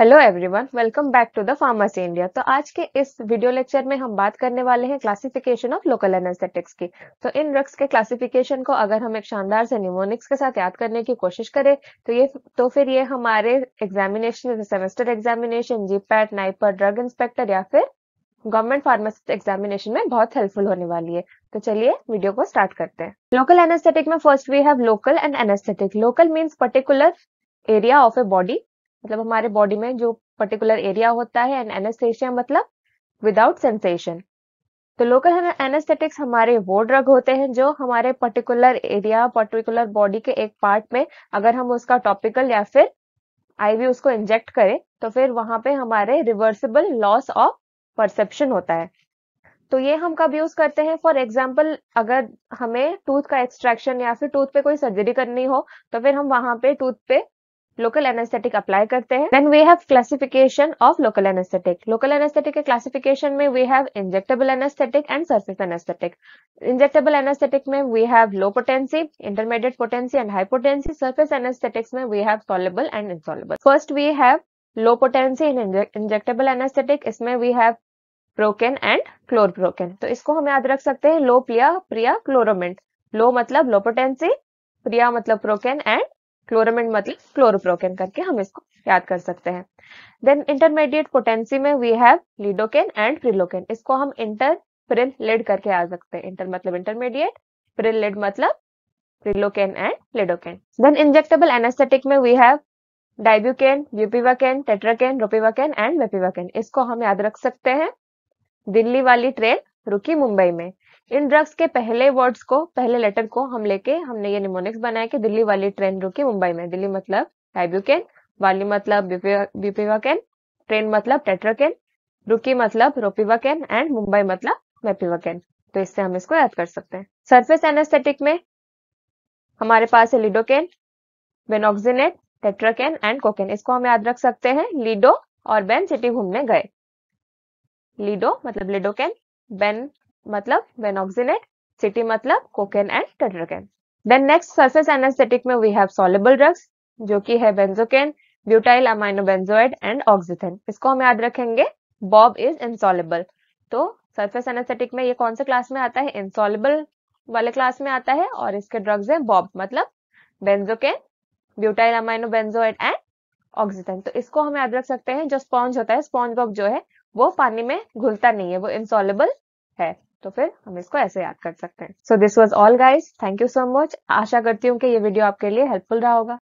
hello everyone welcome back to the pharmacy India तो आज के इस वीडियो लेक्चर में हम बात करने वाले हैं क्लासिफिकेशन ऑफ लोकल एनेस्थेटिक्स की तो इन ड्रग्स के क्लासिफिकेशन को अगर हम एक शानदार से निमोनिक्स के साथ याद करने की कोशिश करें तो ये तो फिर ये हमारे examination semester examination GPAT NIPER drug inspector या फिर गवर्नमेंट फार्मासिस्ट एग्जामिनेशन में बहुत हेल्पफुल होने वाली है तो चलिए वीडियो को स्टार्ट करते हैं लोकल एनेस्थेटिक में first we have local and anaesthetic local means particular area of a body मतलब हमारे बॉडी में जो पर्टिकुलर एरिया होता है एंड एनेस्थेशिया मतलब विदाउट सेंसेशन तो लोकल एनेस्थेटिक्स हमारे वो ड्रग होते हैं जो हमारे पर्टिकुलर एरिया पर्टिकुलर बॉडी के एक पार्ट में अगर हम उसका टॉपिकल या फिर आईवी उसको इंजेक्ट करें तो फिर वहां पे हमारे रिवर्सिबल लॉस ऑफ परसेप्शन होता है तो ये हम कब यूज करते हैं फॉर एग्जाम्पल अगर हमें टूथ का एक्सट्रैक्शन या फिर टूथ पे कोई सर्जरी करनी हो तो फिर हम वहां पे टूथ पे लोकल एनेस्थेटिक अप्लाई करते हैं then we have classification of local anaesthetic local anaesthetic के क्लासिफिकेशन में we have injectable anaesthetic and surface anaesthetic injectable anaesthetic में we have low potency intermediate potency and high potency surface anaesthetics में we have soluble and insoluble first we have low potency in injectable anaesthetic इसमें we have procaine and chloroprocaine तो इसको हम याद रख सकते हैं लो प्रिया प्रिया क्लोरोमेंट लो मतलब लो पोटेंसी प्रिया मतलब प्रोकेन एंड क्लोरामिन मतलब क्लोरोप्रोकेन करके हम इसको याद कर सकते हैं देन इंटरमीडिएट पोटेंसी में we have lidocaine and prilocaine इसको हम इंटर प्रिल लेड करके आ सकते हैं इंटर मतलब इंटरमीडिएट प्रिल लेड मतलब prilocaine and lidocaine then injectable anaesthetic में we have dibucaine bupivacaine tetracaine ropivacaine and mepivacaine इसको हम याद रख सकते हैं दिल्ली वाली ट्रेन रुकी मुंबई में इन ड्रग्स के पहले वर्ड्स को पहले लेटर को हम लेके हमने ये निमोनिक्स बनाया कि दिल्ली वाली ट्रेन रुकी मुंबई में दिल्ली मतलब टाइब्यूकेन वाली मतलब बिपिवाकेन ट्रेन मतलब टेट्राकेन रुकी मतलब रोपिवाकेन एंड मुंबई मतलब मेपिवाकेन तो इससे हम इसको याद कर सकते हैं सरफेस एनेस्थेटिक में हमारे पास है lidocaine benoxinate tetracaine and cocaine इसको हम याद रख सकते हैं लीडो और बेन सिटी घूमने गए लीडो मतलब लिडोकेन बेन मतलब benoxylate, सिटी मतलब cocaine and tetracaine then next surface anaesthetic में वी हैव सॉलेबल ड्रग्स जो कि है benzocaine butyl aminobenzoate and oxethane इसको हम याद रखेंगे बॉब इज इनसॉलेबल तो सर्फेस एनेस्थेटिक में ये कौन से क्लास में आता है इनसॉलेबल वाले क्लास में आता है और इसके ड्रग्स है बॉब मतलब benzocaine butyl aminobenzoate and oxethane तो इसको हम याद रख सकते हैं जो स्पॉन्ज होता है स्पॉन्ज बॉब जो है वो पानी में घुलता नहीं है वो इनसॉलेबल है तो फिर हम इसको ऐसे याद कर सकते हैं so this was all guys thank you so much आशा करती हूँ कि ये वीडियो आपके लिए हेल्पफुल रहा होगा